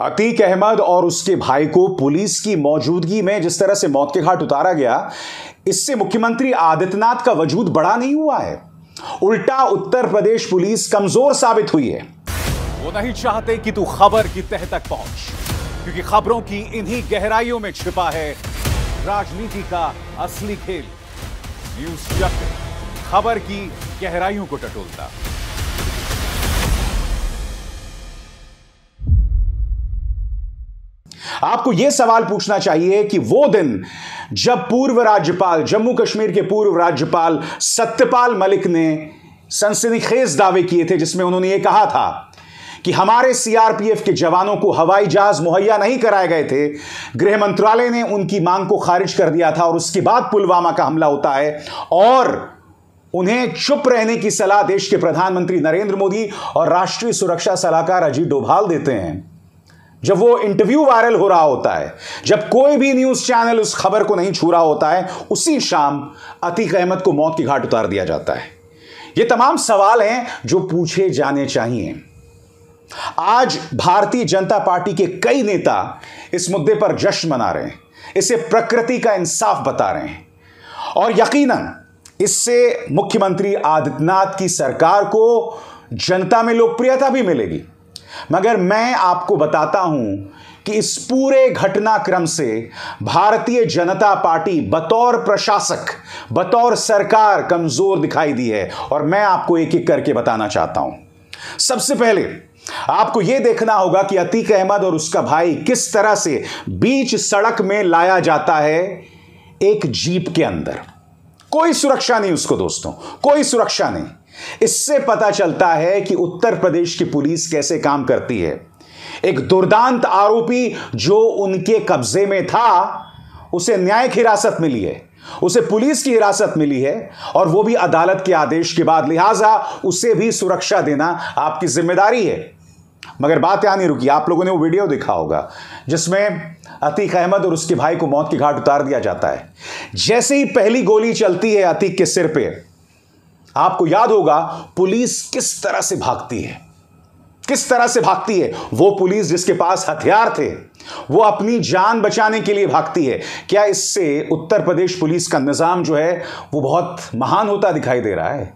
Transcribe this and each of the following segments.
अतीक अहमद और उसके भाई को पुलिस की मौजूदगी में जिस तरह से मौत के घाट उतारा गया इससे मुख्यमंत्री आदित्यनाथ का वजूद बड़ा नहीं हुआ है उल्टा उत्तर प्रदेश पुलिस कमजोर साबित हुई है वो नहीं चाहते कि तू खबर की तह तक पहुंच क्योंकि खबरों की इन्हीं गहराइयों में छिपा है राजनीति का असली खेल न्यूज चक्र खबर की गहराइयों को टटोलता आपको यह सवाल पूछना चाहिए कि वो दिन जब पूर्व राज्यपाल जम्मू कश्मीर के पूर्व राज्यपाल सत्यपाल मलिक ने सनसनी खेज दावे किए थे जिसमें उन्होंने यह कहा था कि हमारे सीआरपीएफ के जवानों को हवाई जहाज मुहैया नहीं कराए गए थे गृह मंत्रालय ने उनकी मांग को खारिज कर दिया था और उसके बाद पुलवामा का हमला होता है और उन्हें चुप रहने की सलाह देश के प्रधानमंत्री नरेंद्र मोदी और राष्ट्रीय सुरक्षा सलाहकार अजीत डोभाल देते हैं जब वो इंटरव्यू वायरल हो रहा होता है जब कोई भी न्यूज चैनल उस खबर को नहीं छू रहा होता है उसी शाम अतीक अहमद को मौत की घाट उतार दिया जाता है ये तमाम सवाल हैं जो पूछे जाने चाहिए आज भारतीय जनता पार्टी के कई नेता इस मुद्दे पर जश्न मना रहे हैं इसे प्रकृति का इंसाफ बता रहे हैं और यकीनन इससे मुख्यमंत्री आदित्यनाथ की सरकार को जनता में लोकप्रियता भी मिलेगी मगर मैं आपको बताता हूं कि इस पूरे घटनाक्रम से भारतीय जनता पार्टी बतौर प्रशासक बतौर सरकार कमजोर दिखाई दी है और मैं आपको एक एक करके बताना चाहता हूं सबसे पहले आपको यह देखना होगा कि अतीक अहमद और उसका भाई किस तरह से बीच सड़क में लाया जाता है एक जीप के अंदर कोई सुरक्षा नहीं उसको दोस्तों कोई सुरक्षा नहीं इससे पता चलता है कि उत्तर प्रदेश की पुलिस कैसे काम करती है एक दुर्दांत आरोपी जो उनके कब्जे में था उसे न्यायिक हिरासत मिली है उसे पुलिस की हिरासत मिली है और वो भी अदालत के आदेश के बाद लिहाजा उसे भी सुरक्षा देना आपकी जिम्मेदारी है मगर बात यहां नहीं रुकी आप लोगों ने वो वीडियो देखा होगा जिसमें अतीक अहमद और उसके भाई को मौत की घाट उतार दिया जाता है जैसे ही पहली गोली चलती है अतीक के सिर पर आपको याद होगा पुलिस किस तरह से भागती है किस तरह से भागती है वो पुलिस जिसके पास हथियार थे वो अपनी जान बचाने के लिए भागती है क्या इससे उत्तर प्रदेश पुलिस का निज़ाम जो है वो बहुत महान होता दिखाई दे रहा है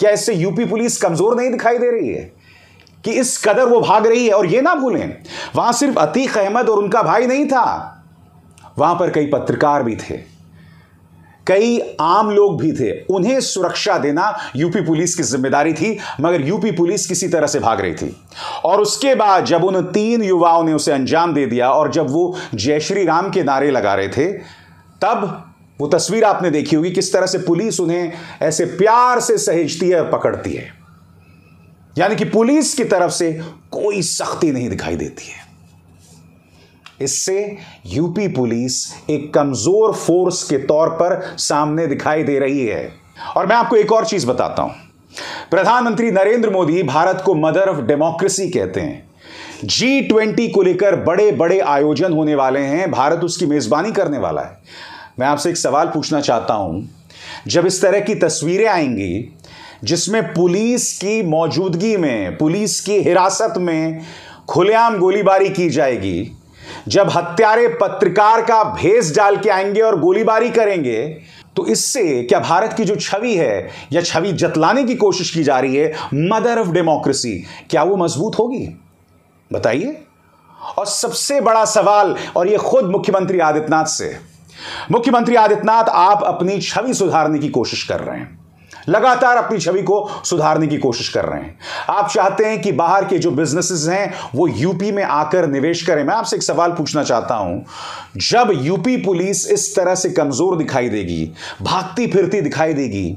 क्या इससे यूपी पुलिस कमज़ोर नहीं दिखाई दे रही है कि इस कदर वो भाग रही है और ये ना भूलें वहां सिर्फ अतीक अहमद और उनका भाई नहीं था वहां पर कई पत्रकार भी थे कई आम लोग भी थे उन्हें सुरक्षा देना यूपी पुलिस की जिम्मेदारी थी मगर यूपी पुलिस किसी तरह से भाग रही थी और उसके बाद जब उन तीन युवाओं ने उसे अंजाम दे दिया और जब वो जय श्री राम के नारे लगा रहे थे तब वो तस्वीर आपने देखी होगी किस तरह से पुलिस उन्हें ऐसे प्यार से सहेजती है और पकड़ती है यानी कि पुलिस की तरफ से कोई सख्ती नहीं दिखाई देती है इससे यूपी पुलिस एक कमजोर फोर्स के तौर पर सामने दिखाई दे रही है और मैं आपको एक और चीज बताता हूं प्रधानमंत्री नरेंद्र मोदी भारत को मदर ऑफ डेमोक्रेसी कहते हैं जी ट्वेंटी को लेकर बड़े बड़े आयोजन होने वाले हैं भारत उसकी मेजबानी करने वाला है मैं आपसे एक सवाल पूछना चाहता हूं जब इस तरह की तस्वीरें आएंगी जिसमें पुलिस की मौजूदगी में पुलिस की हिरासत में खुलेआम गोलीबारी की जाएगी जब हत्यारे पत्रकार का भेस डाल के आएंगे और गोलीबारी करेंगे तो इससे क्या भारत की जो छवि है या छवि जतलाने की कोशिश की जा रही है मदर ऑफ डेमोक्रेसी क्या वो मजबूत होगी बताइए और सबसे बड़ा सवाल और ये खुद मुख्यमंत्री आदित्यनाथ से मुख्यमंत्री आदित्यनाथ आप अपनी छवि सुधारने की कोशिश कर रहे हैं लगातार अपनी छवि को सुधारने की कोशिश कर रहे हैं आप चाहते हैं कि बाहर के जो बिजनेसेस हैं वो यूपी में आकर निवेश करें मैं आपसे एक सवाल पूछना चाहता हूं जब यूपी पुलिस इस तरह से कमजोर दिखाई देगी भागती फिरती दिखाई देगी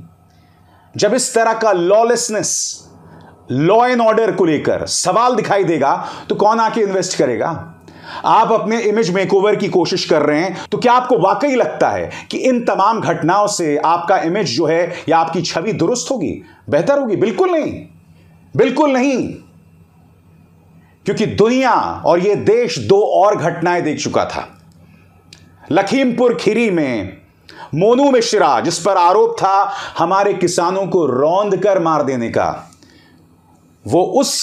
जब इस तरह का लॉलेसनेस लॉ एंड ऑर्डर को लेकर सवाल दिखाई देगा तो कौन आके इन्वेस्ट करेगा आप अपने इमेज मेकओवर की कोशिश कर रहे हैं तो क्या आपको वाकई लगता है कि इन तमाम घटनाओं से आपका इमेज जो है या आपकी छवि दुरुस्त होगी बेहतर होगी बिल्कुल नहीं बिल्कुल नहीं क्योंकि दुनिया और यह देश दो और घटनाएं देख चुका था लखीमपुर खीरी में मोनू मिश्रा जिस पर आरोप था हमारे किसानों को रौंद कर मार देने का वो उस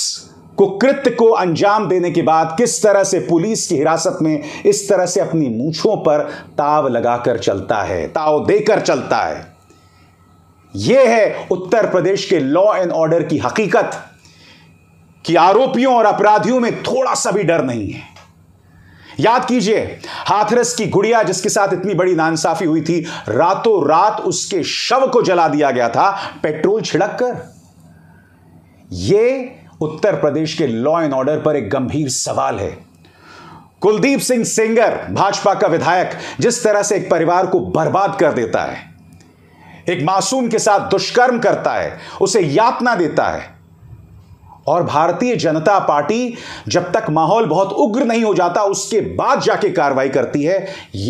कुकृत्य को अंजाम देने के बाद किस तरह से पुलिस की हिरासत में इस तरह से अपनी मूछों पर ताव लगाकर चलता है ताव देकर चलता है यह है उत्तर प्रदेश के लॉ एंड ऑर्डर की हकीकत कि आरोपियों और अपराधियों में थोड़ा सा भी डर नहीं है याद कीजिए हाथरस की गुड़िया जिसके साथ इतनी बड़ी नानसाफी हुई थी रातों रात उसके शव को जला दिया गया था पेट्रोल छिड़क कर यह उत्तर प्रदेश के लॉ एंड ऑर्डर पर एक गंभीर सवाल है कुलदीप सिंह सेंगर भाजपा का विधायक जिस तरह से एक परिवार को बर्बाद कर देता है एक मासूम के साथ दुष्कर्म करता है उसे यातना देता है और भारतीय जनता पार्टी जब तक माहौल बहुत उग्र नहीं हो जाता उसके बाद जाके कार्रवाई करती है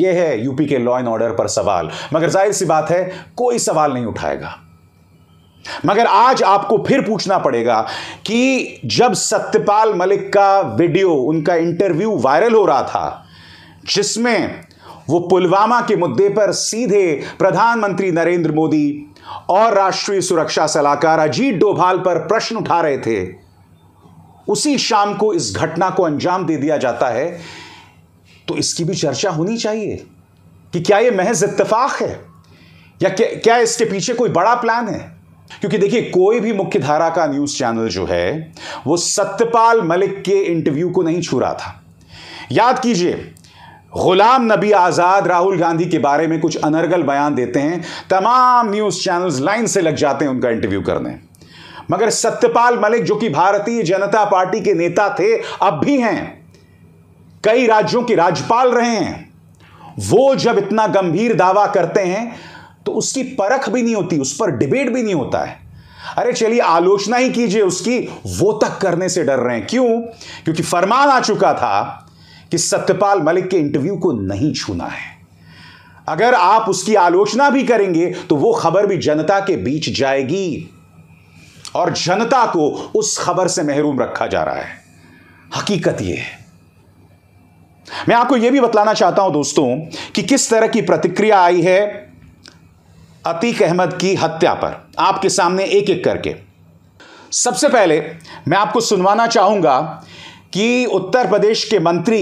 यह है यूपी के लॉ एंड ऑर्डर पर सवाल मगर जाहिर सी बात है कोई सवाल नहीं उठाएगा मगर आज आपको फिर पूछना पड़ेगा कि जब सत्यपाल मलिक का वीडियो उनका इंटरव्यू वायरल हो रहा था जिसमें वो पुलवामा के मुद्दे पर सीधे प्रधानमंत्री नरेंद्र मोदी और राष्ट्रीय सुरक्षा सलाहकार अजीत डोभाल पर प्रश्न उठा रहे थे उसी शाम को इस घटना को अंजाम दे दिया जाता है तो इसकी भी चर्चा होनी चाहिए कि क्या यह महज इतफाक है या क्या, क्या इसके पीछे कोई बड़ा प्लान है क्योंकि देखिए कोई भी मुख्य धारा का न्यूज चैनल जो है वो सत्यपाल मलिक के इंटरव्यू को नहीं छू रहा था याद कीजिए गुलाम नबी आज़ाद राहुल गांधी के बारे में कुछ अनर्गल बयान देते हैं तमाम न्यूज़ चैनल्स लाइन से लग जाते हैं उनका इंटरव्यू करने मगर सत्यपाल मलिक जो कि भारतीय जनता पार्टी के नेता थे अब भी हैं कई राज्यों के राज्यपाल रहे हैं वो जब इतना गंभीर दावा करते हैं तो उसकी परख भी नहीं होती उस पर डिबेट भी नहीं होता है अरे चलिए आलोचना ही कीजिए उसकी वो तक करने से डर रहे हैं क्यों क्योंकि फरमान आ चुका था कि सत्यपाल मलिक के इंटरव्यू को नहीं छूना है अगर आप उसकी आलोचना भी करेंगे तो वो खबर भी जनता के बीच जाएगी और जनता को उस खबर से महरूम रखा जा रहा है हकीकत यह है मैं आपको यह भी बतलाना चाहता हूं दोस्तों कि किस तरह की प्रतिक्रिया आई है अतीक अहमद की हत्या पर आपके सामने एक एक करके सबसे पहले मैं आपको सुनवाना चाहूंगा कि उत्तर प्रदेश के मंत्री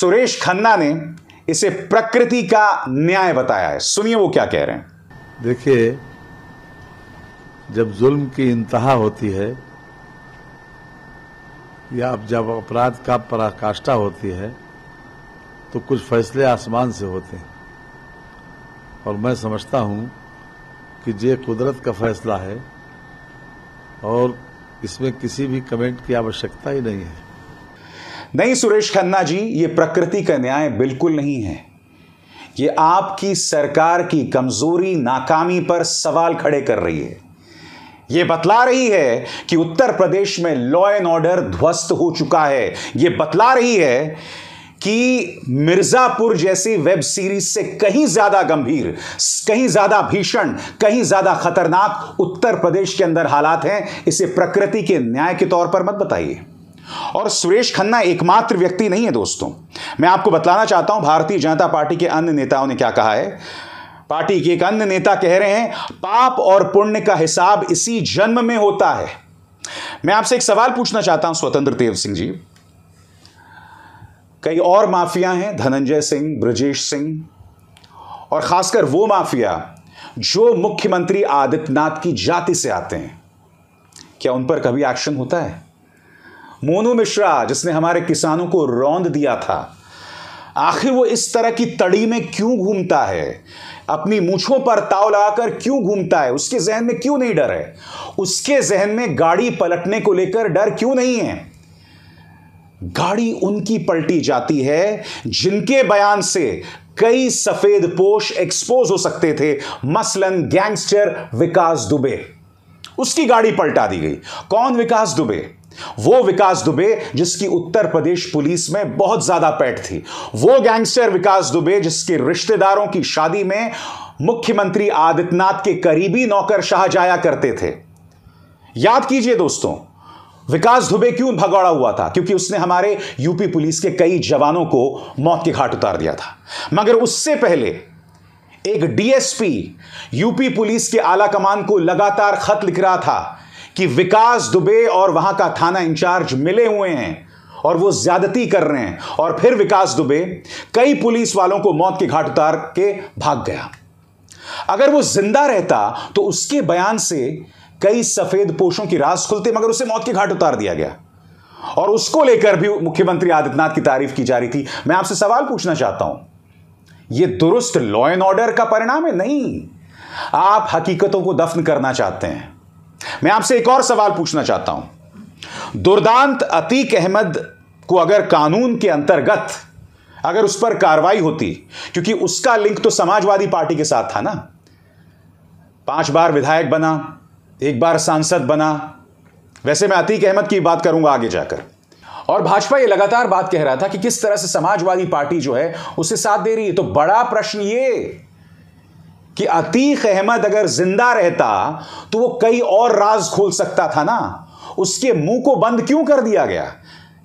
सुरेश खन्ना ने इसे प्रकृति का न्याय बताया है सुनिए वो क्या कह रहे हैं देखिए जब जुल्म की इंतहा होती है या अब जब अपराध का पराकाष्ठा होती है तो कुछ फैसले आसमान से होते हैं और मैं समझता हूं कि ये कुदरत का फैसला है और इसमें किसी भी कमेंट की आवश्यकता ही नहीं है नहीं सुरेश खन्ना जी ये प्रकृति का न्याय बिल्कुल नहीं है ये आपकी सरकार की कमजोरी नाकामी पर सवाल खड़े कर रही है यह बतला रही है कि उत्तर प्रदेश में लॉ एंड ऑर्डर ध्वस्त हो चुका है यह बतला रही है कि मिर्जापुर जैसी वेब सीरीज से कहीं ज्यादा गंभीर कहीं ज्यादा भीषण कहीं ज्यादा खतरनाक उत्तर प्रदेश के अंदर हालात हैं इसे प्रकृति के न्याय के तौर पर मत बताइए और सुरेश खन्ना एकमात्र व्यक्ति नहीं है दोस्तों मैं आपको बतलाना चाहता हूं भारतीय जनता पार्टी के अन्य नेताओं ने क्या कहा है पार्टी के एक अन्य नेता कह रहे हैं पाप और पुण्य का हिसाब इसी जन्म में होता है मैं आपसे एक सवाल पूछना चाहता हूं स्वतंत्र देव सिंह जी कई और माफिया हैं धनंजय सिंह ब्रजेश सिंह और खासकर वो माफिया जो मुख्यमंत्री आदित्यनाथ की जाति से आते हैं क्या उन पर कभी एक्शन होता है मोनू मिश्रा जिसने हमारे किसानों को रौंद दिया था आखिर वो इस तरह की तड़ी में क्यों घूमता है अपनी मूछों पर ताव लगाकर क्यों घूमता है उसके जहन में क्यों नहीं डर है उसके जहन में गाड़ी पलटने को लेकर डर क्यों नहीं है गाड़ी उनकी पलटी जाती है जिनके बयान से कई सफेद पोश एक्सपोज हो सकते थे मसलन गैंगस्टर विकास दुबे उसकी गाड़ी पलटा दी गई कौन विकास दुबे वो विकास दुबे जिसकी उत्तर प्रदेश पुलिस में बहुत ज्यादा पैठ थी वो गैंगस्टर विकास दुबे जिसके रिश्तेदारों की शादी में मुख्यमंत्री आदित्यनाथ के करीबी नौकर शाह जाया करते थे याद कीजिए दोस्तों विकास दुबे क्यों भगौड़ा हुआ था क्योंकि उसने हमारे यूपी पुलिस के कई जवानों को मौत के घाट उतार दिया था मगर उससे पहले एक डीएसपी यूपी पुलिस के आला कमान को लगातार खत लिख रहा था कि विकास दुबे और वहां का थाना इंचार्ज मिले हुए हैं और वो ज्यादती कर रहे हैं और फिर विकास दुबे कई पुलिस वालों को मौत के घाट उतार के भाग गया अगर वो जिंदा रहता तो उसके बयान से कई सफेद पोषों की रास खुलते मगर उसे मौत के घाट उतार दिया गया और उसको लेकर भी मुख्यमंत्री आदित्यनाथ की तारीफ की जा रही थी मैं आपसे सवाल पूछना चाहता हूं यह दुरुस्त लॉ एंड ऑर्डर का परिणाम है नहीं आप हकीकतों को दफन करना चाहते हैं मैं आपसे एक और सवाल पूछना चाहता हूं दुर्दांत अतीक अहमद को अगर कानून के अंतर्गत अगर उस पर कार्रवाई होती क्योंकि उसका लिंक तो समाजवादी पार्टी के साथ था ना पांच बार विधायक बना एक बार सांसद बना वैसे मैं अतीक अहमद की बात करूंगा आगे जाकर और भाजपा ये लगातार बात कह रहा था कि किस तरह से समाजवादी पार्टी जो है उसे साथ दे रही है तो बड़ा प्रश्न ये कि अतीक अहमद अगर जिंदा रहता तो वो कई और राज खोल सकता था ना उसके मुंह को बंद क्यों कर दिया गया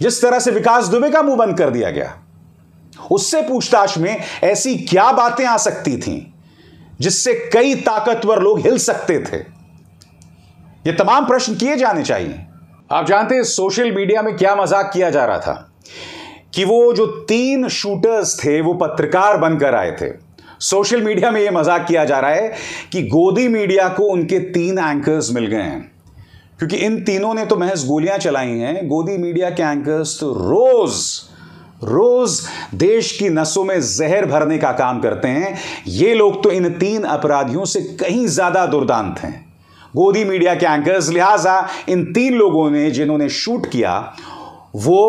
जिस तरह से विकास दुबे का मुंह बंद कर दिया गया उससे पूछताछ में ऐसी क्या बातें आ सकती थीं जिससे कई ताकतवर लोग हिल सकते थे ये तमाम प्रश्न किए जाने चाहिए आप जानते हैं सोशल मीडिया में क्या मजाक किया जा रहा था कि वो जो तीन शूटर्स थे वो पत्रकार बनकर आए थे सोशल मीडिया में ये मजाक किया जा रहा है कि गोदी मीडिया को उनके तीन एंकर्स मिल गए हैं क्योंकि इन तीनों ने तो महज गोलियां चलाई हैं गोदी मीडिया के एंकर्स तो रोज रोज देश की नसों में जहर भरने का काम करते हैं ये लोग तो इन तीन अपराधियों से कहीं ज्यादा दुर्दांत हैं गोदी मीडिया के एंकर्स लिहाजा इन तीन लोगों ने जिन्होंने शूट किया वो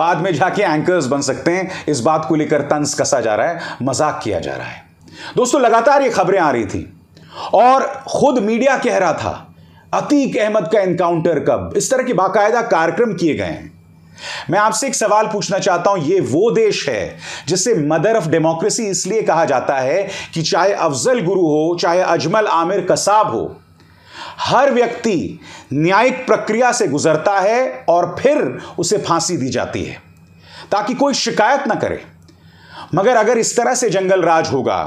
बाद में जाके एंकर्स बन सकते हैं इस बात को लेकर तंस कसा जा रहा है मजाक किया जा रहा है दोस्तों लगातार ये खबरें आ रही थी और खुद मीडिया कह रहा था अतीक अहमद का एनकाउंटर कब इस तरह के बाकायदा कार्यक्रम किए गए हैं मैं आपसे एक सवाल पूछना चाहता हूं ये वो देश है जिसे मदर ऑफ डेमोक्रेसी इसलिए कहा जाता है कि चाहे अफजल गुरु हो चाहे अजमल आमिर कसाब हो हर व्यक्ति न्यायिक प्रक्रिया से गुजरता है और फिर उसे फांसी दी जाती है ताकि कोई शिकायत ना करे मगर अगर इस तरह से जंगल राज होगा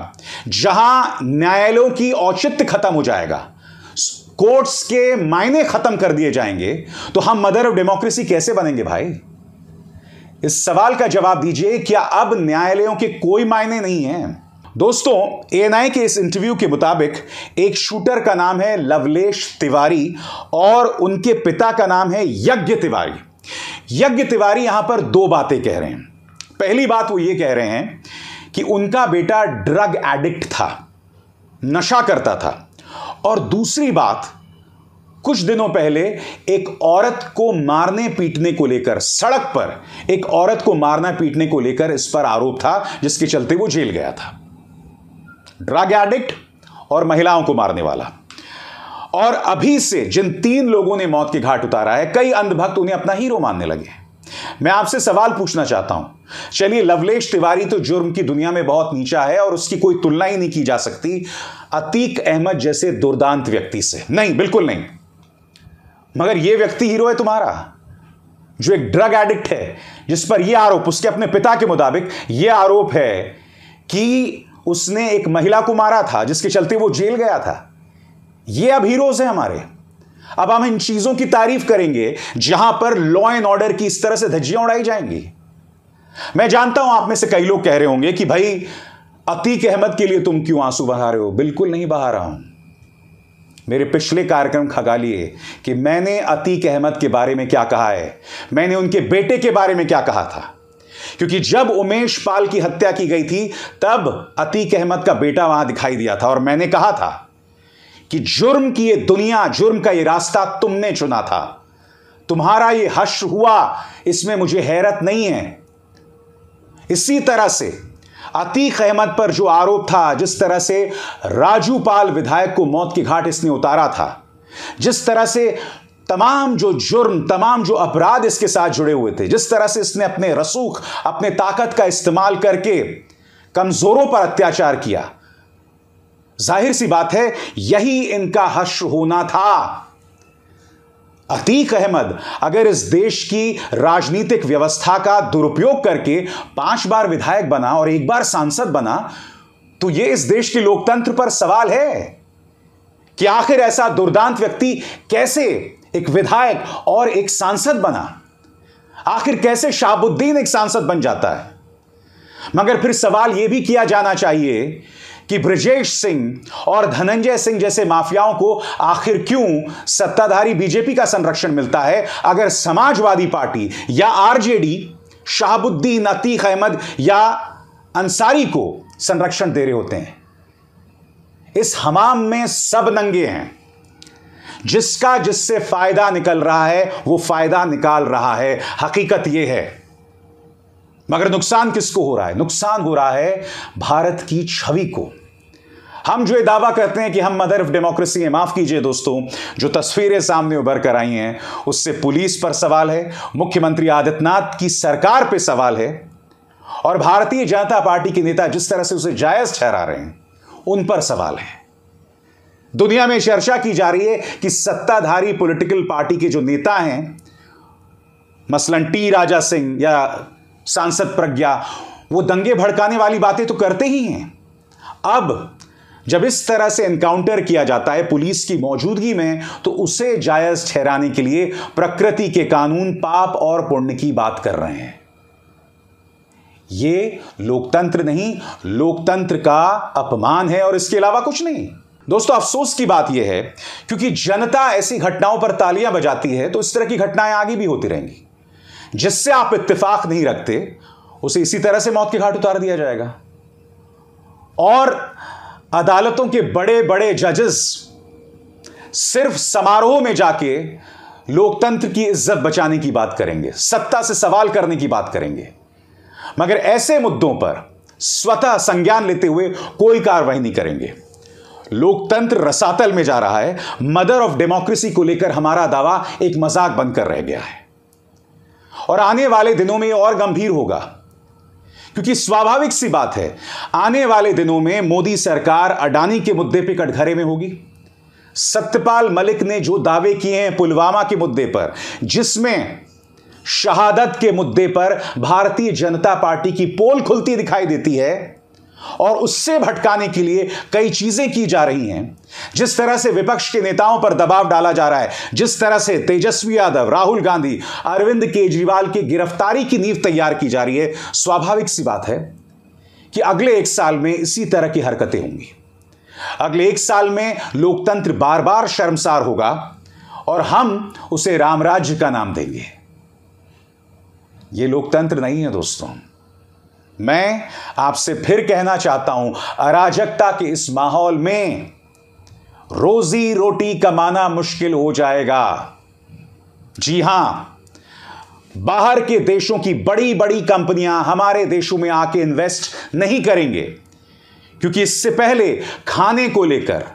जहां न्यायालयों की औचित्य खत्म हो जाएगा कोर्ट्स के मायने खत्म कर दिए जाएंगे तो हम मदर ऑफ डेमोक्रेसी कैसे बनेंगे भाई इस सवाल का जवाब दीजिए क्या अब न्यायालयों के कोई मायने नहीं है दोस्तों ए के इस इंटरव्यू के मुताबिक एक शूटर का नाम है लवलेश तिवारी और उनके पिता का नाम है यज्ञ तिवारी यज्ञ तिवारी यहां पर दो बातें कह रहे हैं पहली बात वो ये कह रहे हैं कि उनका बेटा ड्रग एडिक्ट था नशा करता था और दूसरी बात कुछ दिनों पहले एक औरत को मारने पीटने को लेकर सड़क पर एक औरत को मारना पीटने को लेकर इस पर आरोप था जिसके चलते वो जेल गया था ड्रग एडिक्ट और महिलाओं को मारने वाला और अभी से जिन तीन लोगों ने मौत के घाट उतारा है कई अंधभक्त उन्हें अपना हीरो मानने लगे मैं आपसे सवाल पूछना चाहता हूं चलिए लवलेश तिवारी तो जुर्म की दुनिया में बहुत नीचा है और उसकी कोई तुलना ही नहीं की जा सकती अतीक अहमद जैसे दुर्दांत व्यक्ति से नहीं बिल्कुल नहीं मगर यह व्यक्ति हीरो है तुम्हारा जो एक ड्रग एडिक्ट है जिस पर यह आरोप उसके अपने पिता के मुताबिक यह आरोप है कि उसने एक महिला को मारा था जिसके चलते वो जेल गया था ये अब हीरोज हैं हमारे अब हम इन चीजों की तारीफ करेंगे जहां पर लॉ एंड ऑर्डर की इस तरह से धज्जियां उड़ाई जाएंगी मैं जानता हूं आप में से कई लोग कह रहे होंगे कि भाई अतीक अहमद के लिए तुम क्यों आंसू बहा रहे हो बिल्कुल नहीं बहा रहा हूं मेरे पिछले कार्यक्रम खगालिए कि मैंने अतीक अहमद के बारे में क्या कहा है मैंने उनके बेटे के बारे में क्या कहा था क्योंकि जब उमेश पाल की हत्या की गई थी तब अतीक अहमद का बेटा वहां दिखाई दिया था और मैंने कहा था कि जुर्म की ये दुनिया जुर्म का ये रास्ता तुमने चुना था तुम्हारा ये हश हुआ इसमें मुझे हैरत नहीं है इसी तरह से अतीक अहमद पर जो आरोप था जिस तरह से राजू पाल विधायक को मौत की घाट इसने उतारा था जिस तरह से तमाम जो जुर्म तमाम जो अपराध इसके साथ जुड़े हुए थे जिस तरह से इसने अपने रसूख अपने ताकत का इस्तेमाल करके कमजोरों पर अत्याचार किया जाहिर सी बात है यही इनका हश्र होना था अतीक अहमद अगर इस देश की राजनीतिक व्यवस्था का दुरुपयोग करके पांच बार विधायक बना और एक बार सांसद बना तो यह इस देश के लोकतंत्र पर सवाल है कि आखिर ऐसा दुर्दांत व्यक्ति कैसे एक विधायक और एक सांसद बना आखिर कैसे शाबुद्दीन एक सांसद बन जाता है मगर फिर सवाल यह भी किया जाना चाहिए कि ब्रजेश सिंह और धनंजय सिंह जैसे माफियाओं को आखिर क्यों सत्ताधारी बीजेपी का संरक्षण मिलता है अगर समाजवादी पार्टी या आरजेडी शाहबुद्दीन अतीक अहमद या अंसारी को संरक्षण दे रहे होते हैं इस हमाम में सब नंगे हैं जिसका जिससे फायदा निकल रहा है वो फायदा निकाल रहा है हकीकत यह है मगर नुकसान किसको हो रहा है नुकसान हो रहा है भारत की छवि को हम जो ये दावा करते हैं कि हम मदर ऑफ डेमोक्रेसी हैं माफ कीजिए दोस्तों जो तस्वीरें सामने उभर कर आई हैं उससे पुलिस पर सवाल है मुख्यमंत्री आदित्यनाथ की सरकार पर सवाल है और भारतीय जनता पार्टी के नेता जिस तरह से उसे जायज ठहरा रहे हैं उन पर सवाल है दुनिया में चर्चा की जा रही है कि सत्ताधारी पॉलिटिकल पार्टी के जो नेता हैं मसलन टी राजा सिंह या सांसद प्रज्ञा वो दंगे भड़काने वाली बातें तो करते ही हैं अब जब इस तरह से एनकाउंटर किया जाता है पुलिस की मौजूदगी में तो उसे जायज ठहराने के लिए प्रकृति के कानून पाप और पुण्य की बात कर रहे हैं ये लोकतंत्र नहीं लोकतंत्र का अपमान है और इसके अलावा कुछ नहीं दोस्तों अफसोस की बात यह है क्योंकि जनता ऐसी घटनाओं पर तालियां बजाती है तो इस तरह की घटनाएं आगे भी होती रहेंगी जिससे आप इत्तेफाक नहीं रखते उसे इसी तरह से मौत के घाट उतार दिया जाएगा और अदालतों के बड़े बड़े जजेस सिर्फ समारोह में जाके लोकतंत्र की इज्जत बचाने की बात करेंगे सत्ता से सवाल करने की बात करेंगे मगर ऐसे मुद्दों पर स्वतः संज्ञान लेते हुए कोई कार्रवाई नहीं करेंगे लोकतंत्र रसातल में जा रहा है मदर ऑफ डेमोक्रेसी को लेकर हमारा दावा एक मजाक बनकर रह गया है और आने वाले दिनों में और गंभीर होगा क्योंकि स्वाभाविक सी बात है आने वाले दिनों में मोदी सरकार अडानी के मुद्दे पर कटघरे में होगी सत्यपाल मलिक ने जो दावे किए हैं पुलवामा के मुद्दे पर जिसमें शहादत के मुद्दे पर भारतीय जनता पार्टी की पोल खुलती दिखाई देती है और उससे भटकाने के लिए कई चीजें की जा रही हैं जिस तरह से विपक्ष के नेताओं पर दबाव डाला जा रहा है जिस तरह से तेजस्वी यादव राहुल गांधी अरविंद केजरीवाल की गिरफ्तारी की नींव तैयार की जा रही है स्वाभाविक सी बात है कि अगले एक साल में इसी तरह की हरकतें होंगी अगले एक साल में लोकतंत्र बार बार शर्मसार होगा और हम उसे रामराज्य का नाम देंगे ये लोकतंत्र नहीं है दोस्तों मैं आपसे फिर कहना चाहता हूं अराजकता के इस माहौल में रोजी रोटी कमाना मुश्किल हो जाएगा जी हां बाहर के देशों की बड़ी बड़ी कंपनियां हमारे देशों में आके इन्वेस्ट नहीं करेंगे क्योंकि इससे पहले खाने को लेकर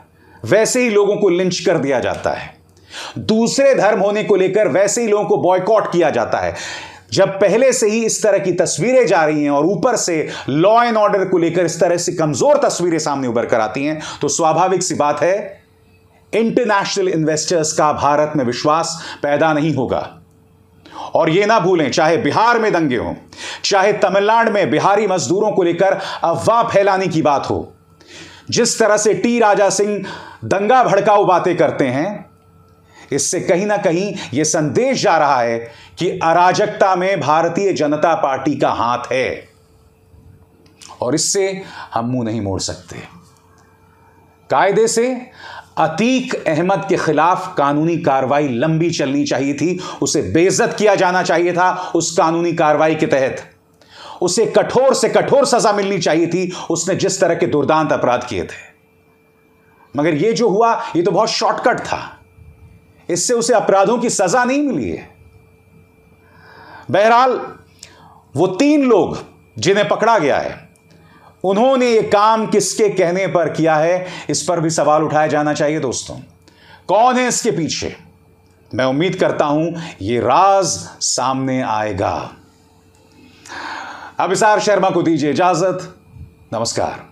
वैसे ही लोगों को लिंच कर दिया जाता है दूसरे धर्म होने को लेकर वैसे ही लोगों को बॉयकॉट किया जाता है जब पहले से ही इस तरह की तस्वीरें जा रही हैं और ऊपर से लॉ एंड ऑर्डर को लेकर इस तरह से कमजोर तस्वीरें सामने उभर कर आती हैं तो स्वाभाविक सी बात है इंटरनेशनल इन्वेस्टर्स का भारत में विश्वास पैदा नहीं होगा और यह ना भूलें चाहे बिहार में दंगे हों चाहे तमिलनाडु में बिहारी मजदूरों को लेकर अफवाह फैलाने की बात हो जिस तरह से टी राजा सिंह दंगा भड़काऊ बातें करते हैं इससे कहीं ना कहीं यह संदेश जा रहा है कि अराजकता में भारतीय जनता पार्टी का हाथ है और इससे हम मुंह नहीं मोड़ सकते कायदे से अतीक अहमद के खिलाफ कानूनी कार्रवाई लंबी चलनी चाहिए थी उसे बेइज्जत किया जाना चाहिए था उस कानूनी कार्रवाई के तहत उसे कठोर से कठोर सजा मिलनी चाहिए थी उसने जिस तरह के दुर्दांत अपराध किए थे मगर यह जो हुआ यह तो बहुत शॉर्टकट था इससे उसे अपराधों की सजा नहीं मिली है बहरहाल वो तीन लोग जिन्हें पकड़ा गया है उन्होंने ये काम किसके कहने पर किया है इस पर भी सवाल उठाया जाना चाहिए दोस्तों कौन है इसके पीछे मैं उम्मीद करता हूं ये राज सामने आएगा अभिसार शर्मा को दीजिए इजाजत नमस्कार